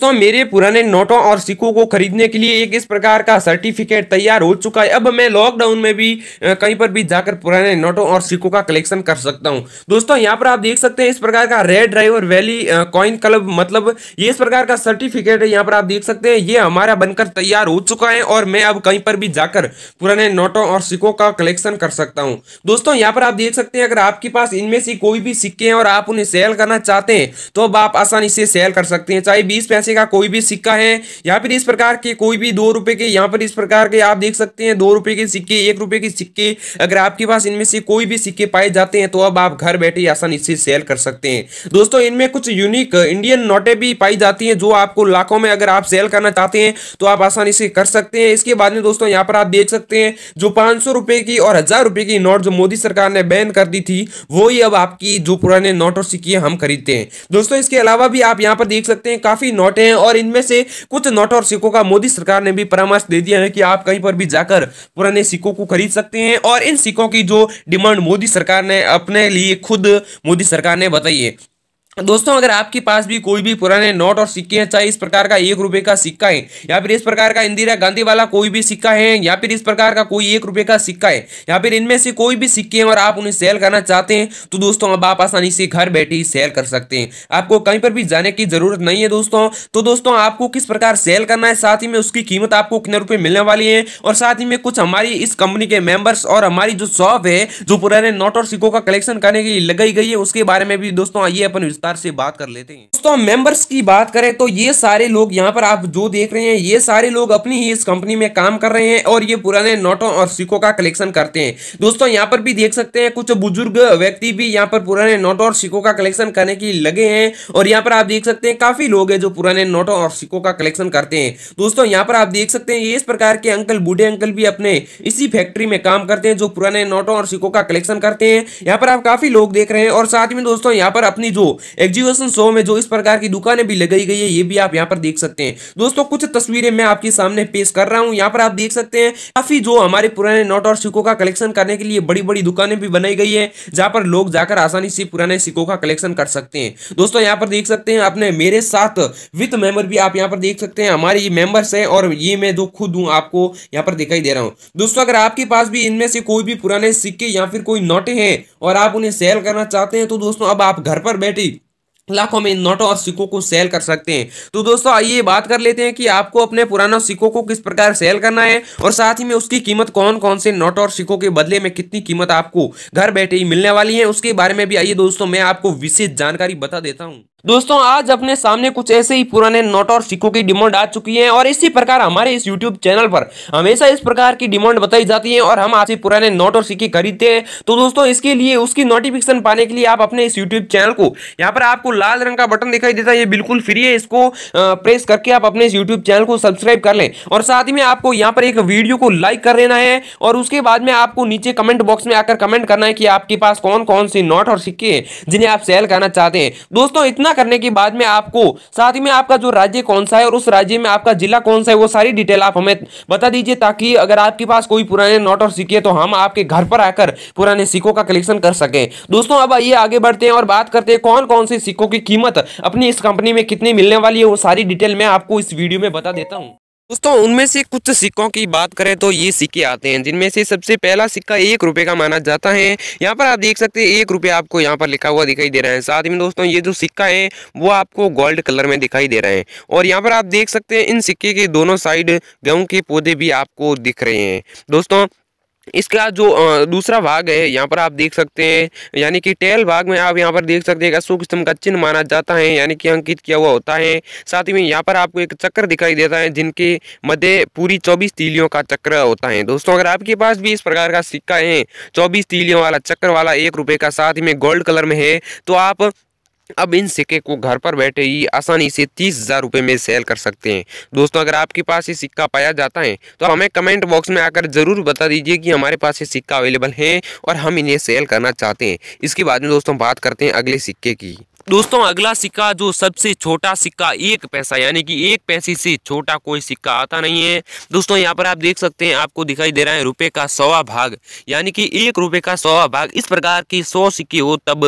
दोस्तों मेरे पुराने नोटों और सिक्कों को खरीदने के लिए एक इस प्रकार का सर्टिफिकेट तैयार हो चुका है अब मैं लॉकडाउन में भी कहीं पर भी जाकर पुराने नोटों और सिक्कों का कलेक्शन कर सकता हूं दोस्तों यहां पर आप देख सकते हैं इस प्रकार का red driver valley coin club मतलब ये इस प्रकार का सर्टिफिकेट है यहाँ पर आप देख सकते हैं ये हमारा बनकर तैयार हो चुका है और मैं अब कहीं पर भी जाकर पुराने नोटों और सिक्कों का कलेक्शन कर सकता हूँ दोस्तों यहाँ पर आप देख सकते हैं अगर आपके पास इनमें से कोई भी सिक्के हैं और आप उन्हें सेल करना चाहते हैं तो अब आप आसानी से सेल कर सकते हैं चाहे बीस पैसे पैसे का कोई भी सिक्का है यहाँ पर इस प्रकार के कोई भी दो रुपए के यहाँ पर इस प्रकार के आप देख सकते हैं दो रुपए के सिक्के एक रुपए के सिक्के अगर आपके पास इनमें से कोई भी सिक्के पाए जाते हैं तो अब आप घर बैठे आसानी से सेल कर सकते हैं दोस्तों इनमें कुछ यूनिक इंडियन नोटे भी पाई जाती है जो आपको लाखों में अगर आप सेल करना चाहते हैं तो आप आसानी से कर सकते हैं इसके बाद में दोस्तों यहाँ पर आप देख सकते हैं जो पांच की और हजार की नोट जो मोदी सरकार ने बैन कर दी थी वो ही अब आपकी जो पुराने नोट और सिक्के हम खरीदते हैं दोस्तों इसके अलावा भी आप यहाँ पर देख सकते हैं काफी नोट लौटे हैं और इनमें से कुछ नोट और सिक्कों का मोदी सरकार ने भी परामर्श दे दिया है कि आप कहीं पर भी जाकर पुराने सिक्कों को खरीद सकते हैं और इन सिक्कों की जो डिमांड मोदी सरकार ने अपने लिए खुद मोदी सरकार ने बताई है दोस्तों अगर आपके पास भी कोई भी पुराने नोट और सिक्के हैं चाहे इस प्रकार का एक रुपए का सिक्का है या फिर इस प्रकार का इंदिरा गांधी वाला कोई भी सिक्का है या फिर इस प्रकार का कोई एक रुपए का सिक्का है या फिर इनमें से कोई भी सिक्के हैं और आप उन्हें सेल करना चाहते हैं तो दोस्तों अब आप आसानी से घर बैठे ही सेल कर सकते हैं आपको कहीं पर भी जाने की जरूरत नहीं है दोस्तों तो दोस्तों आपको किस प्रकार सेल करना है साथ ही में उसकी कीमत आपको कितने रुपये मिलने वाली है और साथ ही में कुछ हमारी इस कंपनी के मेंबर्स और हमारी जो शॉप है जो पुराने नोट और सिक्कों का कलेक्शन करने के लिए लगाई गई है उसके बारे में भी दोस्तों आइए अपन विस्तार से बात कर लेते हैं दोस्तों मेंबर्स की बात करें तो ये सारे लोग यहाँ पर आप जो देख रहे हैं ये सारे लोग अपनी ही इस कंपनी में काम कर रहे हैं और ये पुराने नोटों और सिक्कों का कलेक्शन करते हैं दोस्तों यहाँ पर भी देख सकते हैं कुछ बुजुर्ग व्यक्ति भी यहाँ पर पुराने नोटों और सिक्कों का कलेक्शन करने की लगे हैं और यहाँ पर आप देख सकते हैं काफी लोग है जो पुराने नोटों और सिक्कों का कलेक्शन करते हैं दोस्तों यहाँ पर आप देख सकते हैं इस प्रकार के अंकल बूढ़े अंकल भी अपने इसी फैक्ट्री में काम करते हैं जो पुराने नोटों और सिक्कों का कलेक्शन करते हैं यहाँ पर आप काफी लोग देख रहे हैं और साथ में दोस्तों यहाँ पर अपनी जो एग्जीबिशन शो में जो इस प्रकार की दुकानें भी लगाई गई है ये भी आप यहाँ पर देख सकते हैं दोस्तों कुछ तस्वीरें मैं आपके सामने पेश कर रहा हूँ यहाँ पर आप देख सकते हैं काफी जो हमारे पुराने नोट और सिक्कों का कलेक्शन करने के लिए बड़ी बड़ी दुकानें भी बनाई गई है जहाँ पर लोग जाकर आसानी से पुराने सिक्कों का कलेक्शन कर सकते हैं दोस्तों यहाँ पर देख सकते हैं अपने मेरे साथ विथ मेंबर भी आप यहाँ पर देख सकते हैं हमारे ये मेंबर्स हैं और ये मैं जो खुद हूँ आपको यहाँ पर दिखाई दे रहा हूँ दोस्तों अगर आपके पास भी इनमें से कोई भी पुराने सिक्के या फिर कोई नोटे हैं और आप उन्हें सेल करना चाहते हैं तो दोस्तों अब आप घर पर बैठे लाखों में नोटों और सिक्कों को सेल कर सकते हैं तो दोस्तों आइए बात कर लेते हैं कि आपको अपने पुराना सिक्कों को किस प्रकार सेल करना है और साथ ही में उसकी कीमत कौन कौन से नोट और सिक्कों के बदले में कितनी कीमत आपको घर बैठे ही मिलने वाली है उसके बारे में भी आइए दोस्तों मैं आपको विशेष जानकारी बता देता हूँ दोस्तों आज अपने सामने कुछ ऐसे ही पुराने नोट और सिक्कों की डिमांड आ चुकी है और इसी प्रकार हमारे इस यूट्यूब चैनल पर हमेशा इस प्रकार की डिमांड बताई जाती है और हम आपसे पुराने नोट और सिक्के खरीदते हैं तो दोस्तों इसके लिए उसकी नोटिफिकेशन पाने के लिए आप अपने इस यूट्यूब चैनल को यहाँ पर आपको लाल रंग का बटन दिखाई देता है ये बिल्कुल फ्री है इसको प्रेस करके आप अपने इस यूट्यूब चैनल को सब्सक्राइब कर लें और साथ में आपको यहाँ पर एक वीडियो को लाइक कर लेना है और उसके बाद में आपको नीचे कमेंट बॉक्स में आकर कमेंट करना है कि आपके पास कौन कौन से नोट और सिक्के हैं जिन्हें आप सेल करना चाहते हैं दोस्तों इतना करने के बाद में आपको साथ ही में आपका जो राज्य कौन सा है और उस राज्य में आपका जिला कौन सा है वो सारी डिटेल आप हमें बता दीजिए ताकि अगर आपके पास कोई पुराने नोट और सिक्के तो हम आपके घर पर आकर पुराने सिक्कों का कलेक्शन कर सकें दोस्तों अब आइए आगे बढ़ते हैं और बात करते हैं कौन कौन से सिक्कों की कीमत अपनी इस कंपनी में कितनी मिलने वाली है वो सारी डिटेल मैं आपको इस वीडियो में बता देता हूँ दोस्तों उनमें से कुछ सिक्कों की बात करें तो ये सिक्के आते हैं जिनमें से सबसे पहला सिक्का एक रुपए का माना जाता है यहाँ पर आप देख सकते हैं एक रुपये आपको यहाँ पर लिखा हुआ दिखाई दे रहा है साथ में दोस्तों ये जो सिक्का है वो आपको गोल्ड कलर में दिखाई दे रहा है और यहाँ पर आप देख सकते हैं इन सिक्के के दोनों साइड गेहूँ के पौधे भी आपको दिख रहे हैं दोस्तों इसका जो दूसरा भाग है यहाँ पर आप देख सकते हैं यानी कि टेल भाग में आप यहाँ पर देख सकते हैं अशोक स्तंभ का चिन्ह माना जाता है यानी कि अंकित किया हुआ होता है साथ ही में यहाँ पर आपको एक चक्र दिखाई देता है जिनके मध्य पूरी चौबीस तीलियों का चक्र होता है दोस्तों अगर आपके पास भी इस प्रकार का सिक्का है चौबीस तीलियों वाला चक्र वाला एक रुपये का साथ ही में गोल्ड कलर में है तो आप अब इन सिक्के को घर पर बैठे ही आसानी से तीस हज़ार रुपये में सेल कर सकते हैं दोस्तों अगर आपके पास ये सिक्का पाया जाता है तो हमें कमेंट बॉक्स में आकर ज़रूर बता दीजिए कि हमारे पास ये सिक्का अवेलेबल है और हम इन्हें सेल करना चाहते हैं इसके बाद में दोस्तों बात करते हैं अगले सिक्के की दोस्तों अगला सिक्का जो सबसे छोटा सिक्का एक पैसा यानी कि एक पैसे से छोटा कोई सिक्का आता नहीं है दोस्तों यहाँ पर आप देख सकते हैं आपको दिखाई दे रहा है रुपए का सवा भाग यानी कि एक रुपए का सवा भाग इस प्रकार की सौ सिक्के हो तब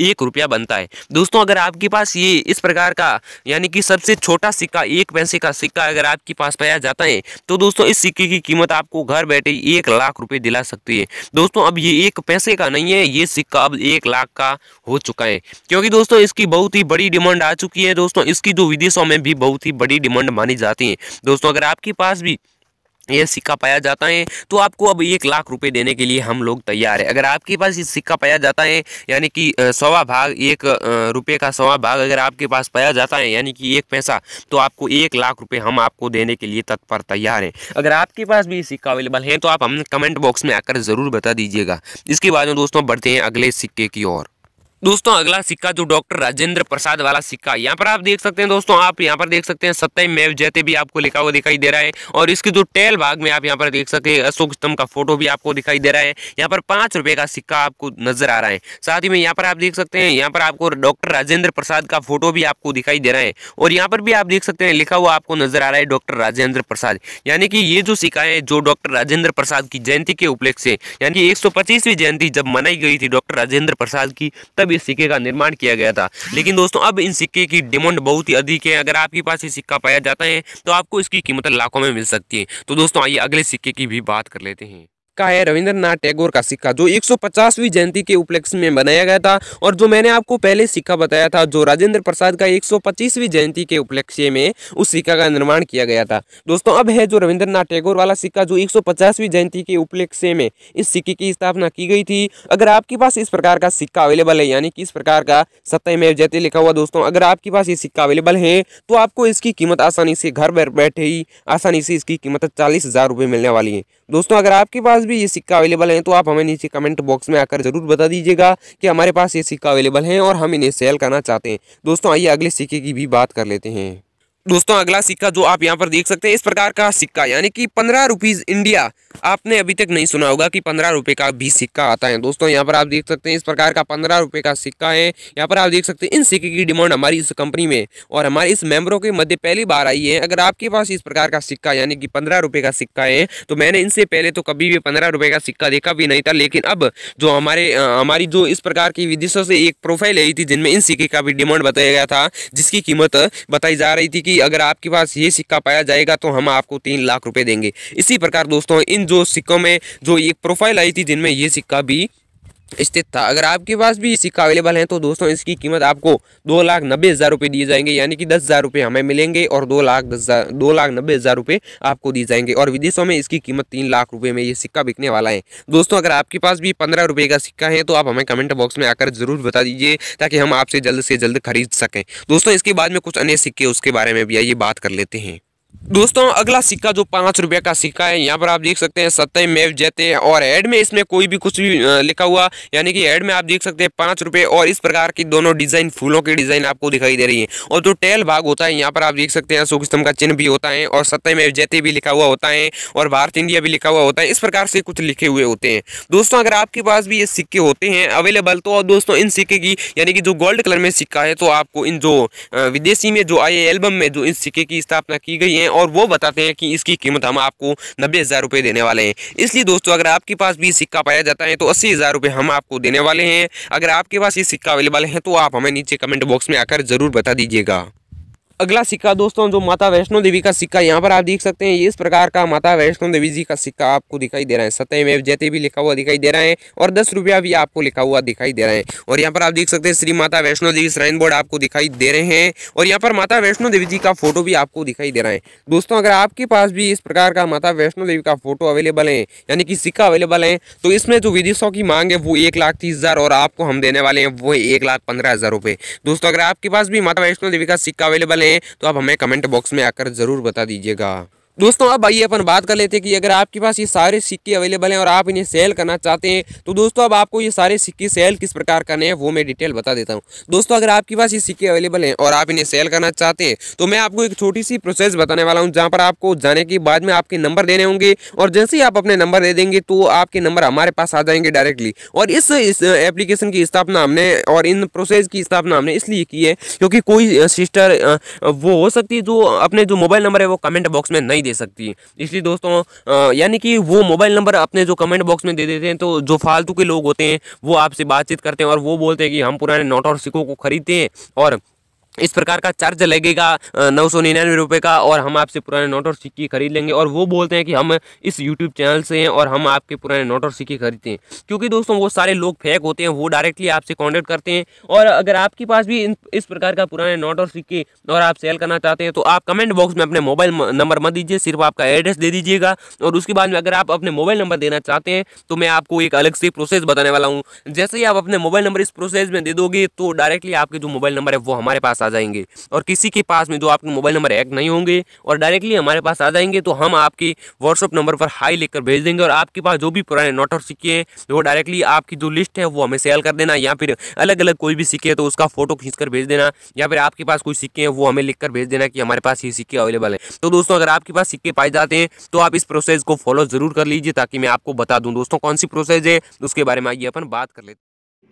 एक रुपया बनता है दोस्तों अगर आपके पास ये इस प्रकार का यानी कि सबसे छोटा सिक्का एक पैसे का सिक्का अगर आपके पास पाया जाता है तो दोस्तों इस सिक्के की कीमत आपको घर बैठे एक लाख रुपये दिला सकती है दोस्तों अब ये एक पैसे का नहीं है ये सिक्का अब एक लाख का हो चुका है क्योंकि दोस्तों इसकी बहुत ही बड़ी डिमांड आ चुकी है दोस्तों इसकी जो विदेशों में भी बहुत ही बड़ी डिमांड मानी जाती है दोस्तों अगर आपके पास भी ये सिक्का पाया जाता है तो आपको अब एक लाख रुपए देने के लिए हम लोग तैयार है अगर आपके पास ये सिक्का पाया जाता है यानी कि सवा भाग एक रुपए का सवा भाग अगर आपके पास पाया जाता है यानी कि एक पैसा तो आपको एक लाख रुपए हम आपको देने के लिए तत्पर तैयार हैं अगर आपके पास भी ये सिक्का अवेलेबल है तो आप हमें कमेंट बॉक्स में आकर ज़रूर बता दीजिएगा इसके बाद में दोस्तों बढ़ते हैं अगले सिक्के की ओर दोस्तों अगला सिक्का जो डॉक्टर राजेंद्र प्रसाद वाला सिक्का यहाँ पर आप देख सकते हैं दोस्तों आप यहाँ पर देख सकते हैं सत्य मैव जैसे भी आपको लिखा हुआ दिखाई दे रहा है और इसके जो टेल भाग में आप यहाँ पर देख सकते हैं अशोक स्तंभ का फोटो भी आपको दिखाई दे रहा है यहाँ पर पांच रुपए का सिक्का आपको नजर आ रहा है साथ ही में यहाँ पर आप देख सकते हैं यहाँ पर आपको डॉक्टर राजेंद्र प्रसाद का फोटो भी आपको दिखाई दे रहा है और यहाँ पर भी आप देख सकते हैं लिखा हुआ आपको नजर आ रहा है डॉक्टर राजेंद्र प्रसाद यानी कि ये जो सिक्का है जो डॉक्टर राजेंद्र प्रसाद की जयंती के उपलक्ष्य से यानी कि एक जयंती जब मनाई गई थी डॉक्टर राजेंद्र प्रसाद की तब भी सिक्के का निर्माण किया गया था लेकिन दोस्तों अब इन सिक्के की डिमांड बहुत ही अधिक है अगर आपके पास ये सिक्का पाया जाता है तो आपको इसकी कीमत लाखों में मिल सकती है तो दोस्तों आइए अगले सिक्के की भी बात कर लेते हैं का है रविंद्रनाथ टैगोर का सिक्का जो 150वीं जयंती के उपलक्ष्य में बनाया गया था और जो मैंने आपको पहले सिक्का बताया था जो राजेंद्र प्रसाद का 125वीं जयंती के उपलक्ष्य में उस सिक्का का निर्माण किया गया था दोस्तों अब है जो रविंद्रनाथ टैगोर वाला सिक्का जो 150वीं जयंती के उपलक्ष्य में इस सिक्के की स्थापना की गई थी अगर आपके पास इस प्रकार का सिक्का अवेलेबल है यानी कि इस प्रकार का सत्य में जयते लिखा हुआ दोस्तों अगर आपके पास ये सिक्का अवेलेबल है तो आपको इसकी कीमत आसानी से घर बैठे ही आसानी से इसकी कीमत चालीस मिलने वाली है दोस्तों अगर आपके पास पास भी ये सिक्का अवेलेबल है तो आप हमें नीचे कमेंट बॉक्स में आकर जरूर बता दीजिएगा कि हमारे पास ये सिक्का अवेलेबल है और हम इन्हें सेल करना चाहते हैं दोस्तों आइए अगले सिक्के की भी बात कर लेते हैं दोस्तों अगला सिक्का जो आप यहाँ पर देख सकते हैं इस प्रकार का सिक्का यानी कि पंद्रह रुपीज़ इंडिया आपने अभी तक नहीं सुना होगा कि पंद्रह रुपए का भी सिक्का आता है दोस्तों यहाँ पर आप देख सकते हैं इस प्रकार का पंद्रह रुपए का सिक्का है यहाँ पर आप देख सकते हैं इन सिक्के की डिमांड हमारी इस कंपनी में और हमारे इस मेम्बरों के मध्य पहली बार आई है अगर आपके पास इस प्रकार का सिक्का यानी कि पंद्रह रुपये का सिक्का है तो मैंने इनसे पहले तो कभी भी पंद्रह रुपये का सिक्का देखा भी नहीं था लेकिन अब जो हमारे हमारी जो इस प्रकार की विदेशों से एक प्रोफाइल आई थी जिनमें इन सिक्के का भी डिमांड बताया गया था जिसकी कीमत बताई जा रही थी कि कि अगर आपके पास ये सिक्का पाया जाएगा तो हम आपको तीन लाख रुपए देंगे इसी प्रकार दोस्तों इन जो सिक्कों में जो एक प्रोफाइल आई थी जिनमें ये सिक्का भी स्थित था अगर आपके पास भी सिक्का अवेलेबल है तो दोस्तों इसकी कीमत आपको दो लाख नब्बे हज़ार रुपये दिए जाएंगे यानी कि दस हज़ार रुपये हमें मिलेंगे और दो लाख दस हज़ार दो लाख नब्बे हज़ार रुपये आपको दिए जाएंगे और विदेशों में इसकी कीमत तीन लाख रुपये में ये सिक्का बिकने वाला है दोस्तों अगर आपके पास भी पंद्रह रुपये का सिक्का है तो आप हमें कमेंट बॉक्स में आकर ज़रूर बता दीजिए ताकि हम आपसे जल्द से जल्द खरीद सकें दोस्तों इसके बाद में कुछ अन्य सिक्के उसके बारे में भी आइए बात कर लेते हैं दोस्तों अगला सिक्का जो पाँच रुपये का सिक्का है यहाँ पर आप देख सकते हैं सत्य मेव जैते और हेड में इसमें कोई भी कुछ भी लिखा हुआ यानी कि हेड में आप देख सकते हैं पाँच रुपये और इस प्रकार की दोनों डिज़ाइन फूलों की डिज़ाइन आपको दिखाई दे रही है और जो तो टेल भाग होता है यहाँ पर आप देख सकते हैं अशोक स्तंभ का चिन्ह भी होता है और सत्य मेव जैते भी लिखा हुआ होता है और भारत इंडिया भी लिखा हुआ होता है इस प्रकार से कुछ लिखे हुए होते हैं दोस्तों अगर आपके पास भी ये सिक्के होते हैं अवेलेबल तो दोस्तों इन सिक्के की यानी कि जो गोल्ड कलर में सिक्का है तो आपको इन जो विदेशी में जो आए एल्बम में जो इन सिक्के की स्थापना की गई है हैं और वो बताते हैं कि इसकी कीमत हम आपको नब्बे हज़ार रुपये देने वाले हैं इसलिए दोस्तों अगर आपके पास भी सिक्का पाया जाता है तो अस्सी हज़ार रुपये हम आपको देने वाले हैं अगर आपके पास ये सिक्का अवेलेबल है तो आप हमें नीचे कमेंट बॉक्स में आकर ज़रूर बता दीजिएगा अगला सिक्का दोस्तों जो माता वैष्णो देवी का सिक्का यहाँ पर आप देख सकते हैं इस प्रकार का माता वैष्णो देवी जी का सिक्का आपको दिखाई दे रहा है सतह में जैसे भी लिखा हुआ दिखाई दे रहा है और दस रुपया भी आपको लिखा हुआ दिखाई दे रहा है और यहाँ पर आप देख सकते हैं श्री माता वैष्णो देवी श्राइन बोर्ड आपको दिखाई दे रहे हैं और यहाँ पर माता वैष्णो देवी जी का फोटो भी आपको दिखाई दे रहा है दोस्तों अगर आपके पास भी इस प्रकार का माता वैष्णो देवी का फोटो अवेलेबल है यानी कि सिक्का अवेलेबल है तो इसमें जो विदेशों की मांग है वो एक लाख तीस हज़ार और आपको हम देने वाले हैं वो एक लाख पंद्रह हज़ार रुपए दोस्तों अगर आपके पास भी माता वैष्णो देवी का सिक्का अवेलेबल है हैं तो आप हमें कमेंट बॉक्स में आकर ज़रूर बता दीजिएगा दोस्तों अब आइए अपन बात कर लेते हैं कि अगर आपके पास ये सारे सिक्के अवेलेबल हैं और आप इन्हें सेल करना चाहते हैं तो दोस्तों अब आपको ये सारे सिक्के सेल किस प्रकार करने हैं वो मैं डिटेल बता देता हूँ दोस्तों अगर आपके पास ये सिक्के अवेलेबल हैं और आप इन्हें सेल करना चाहते हैं तो मैं आपको एक छोटी सी प्रोसेस बताने वाला हूँ जहाँ पर आपको जाने के बाद में आपके नंबर देने होंगे और जैसे ही आप अपने नंबर दे देंगे तो आपके नंबर हमारे पास आ जाएंगे डायरेक्टली और इस एप्लीकेशन की स्थापना हमने और इन प्रोसेस की स्थापना हमने इसलिए की है क्योंकि कोई सिस्टर वो हो सकती है जो अपने जो मोबाइल नंबर है वो कमेंट बॉक्स में नहीं दिखाई दे सकती है इसलिए दोस्तों यानी कि वो मोबाइल नंबर अपने जो कमेंट बॉक्स में दे देते हैं तो जो फालतू के लोग होते हैं वो आपसे बातचीत करते हैं और वो बोलते हैं कि हम पुराने नोट और सिक्कों को खरीदते हैं और इस प्रकार का चार्ज लगेगा नौ सौ निन्यानवे रुपये का और हम आपसे पुराने नोट और सिक्के खरीद लेंगे और वो बोलते हैं कि हम इस यूट्यूब चैनल से हैं और हम आपके पुराने नोट और सिक्के खरीदते हैं क्योंकि दोस्तों वो सारे लोग फेक होते हैं वो डायरेक्टली आपसे कॉन्टैक्ट करते हैं और अगर आपके पास भी इस प्रकार का पुराने नोट और सिक्के और आप सेल करना चाहते हैं तो आप कमेंट बॉक्स में अपने मोबाइल नंबर मत दीजिए सिर्फ आपका एड्रेस दे दीजिएगा और उसके बाद में अगर आप अपने मोबाइल नंबर देना चाहते हैं तो मैं आपको एक अलग से प्रोसेस बताने वाला हूँ जैसे ही आप अपने मोबाइल नंबर इस प्रोसेस में दे दोगे तो डायरेक्टली आपके जो मोबाइल नंबर है वो हमारे पास आ जाएंगे और किसी के पास में जो आपके मोबाइल नंबर एक्ट नहीं होंगे और डायरेक्टली हमारे पास आ जाएंगे तो हम आपके व्हाट्सअप नंबर पर हाई कर भेज देंगे और आपके पास जो भी पुराने नोट और सिक्के हैं वो डायरेक्टली आपकी जो लिस्ट है वो हमें सेल कर देना या फिर अलग अलग कोई भी सिक्के तो उसका फोटो कर भेज देना या फिर आपके पास कोई सिक्के हैं वो हमें कर भेज देना कि हमारे पास ये सिक्के अवेलेबल हैं तो दोस्तों अगर आपके पास सिक्के पाए जाते हैं तो आप इस प्रोसेस को फॉलो ज़रूर कर लीजिए ताकि मैं आपको बता दूँ दोस्तों कौन सी प्रोसेस है उसके बारे में आइए अपन बात कर लेते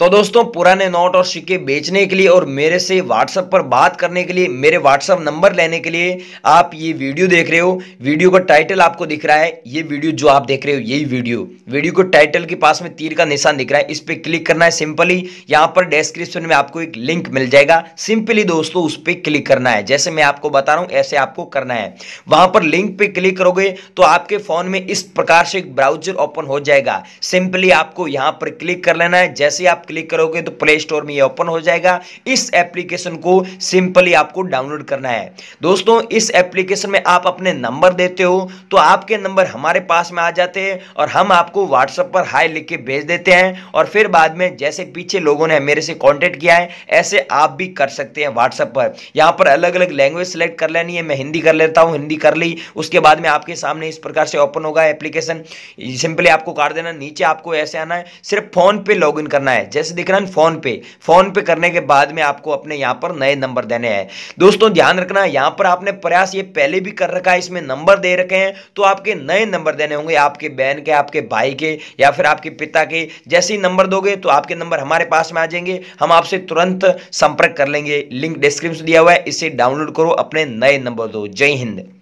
तो दोस्तों पुराने नोट और सिक्के बेचने के लिए और मेरे से व्हाट्सएप पर बात करने के लिए मेरे व्हाट्सअप नंबर लेने के लिए आप ये वीडियो देख रहे हो वीडियो का टाइटल आपको दिख रहा है ये वीडियो जो आप देख रहे हो यही वीडियो वीडियो को टाइटल के पास में तीर का निशान दिख रहा है इस पर क्लिक करना है सिंपली यहाँ पर डिस्क्रिप्शन में आपको एक लिंक मिल जाएगा सिंपली दोस्तों उस पर क्लिक करना है जैसे मैं आपको बता रहा हूँ ऐसे आपको करना है वहां पर लिंक पे क्लिक करोगे तो आपके फोन में इस प्रकार से एक ब्राउजर ओपन हो जाएगा सिंपली आपको यहाँ पर क्लिक कर लेना है जैसे आप क्लिक करोगे तो प्ले स्टोर में ये ओपन हो जाएगा इस एप्लीकेशन को सिंपली आपको डाउनलोड करना है दोस्तों इस एप्लीकेशन में आप अपने नंबर देते हो तो आपके नंबर हमारे पास में आ जाते हैं और हम आपको व्हाट्सएप पर हाई लिख के भेज देते हैं और फिर बाद में जैसे पीछे लोगों ने मेरे से कॉन्टेक्ट किया है ऐसे आप भी कर सकते हैं व्हाट्सएप पर यहाँ पर अलग अलग लैंग्वेज सेलेक्ट कर लेनी है मैं हिंदी कर लेता हूँ हिंदी कर ली उसके बाद में आपके सामने इस प्रकार से ओपन होगा एप्लीकेशन सिंपली आपको काट देना नीचे आपको ऐसे आना है सिर्फ फोन पे लॉग इन करना है जैसे दिख रहा है फ़ोन पे फ़ोन पे करने के बाद में आपको अपने यहां पर नए नंबर देने हैं दोस्तों ध्यान रखना यहां पर आपने प्रयास ये पहले भी कर रखा है इसमें नंबर दे रखे हैं तो आपके नए नंबर देने होंगे आपके बहन के आपके भाई के या फिर आपके पिता के जैसे ही नंबर दोगे तो आपके नंबर हमारे पास में आ जाएंगे हम आपसे तुरंत संपर्क कर लेंगे लिंक डिस्क्रिप्शन दिया हुआ है इसे डाउनलोड करो अपने नए नंबर दो जय हिंद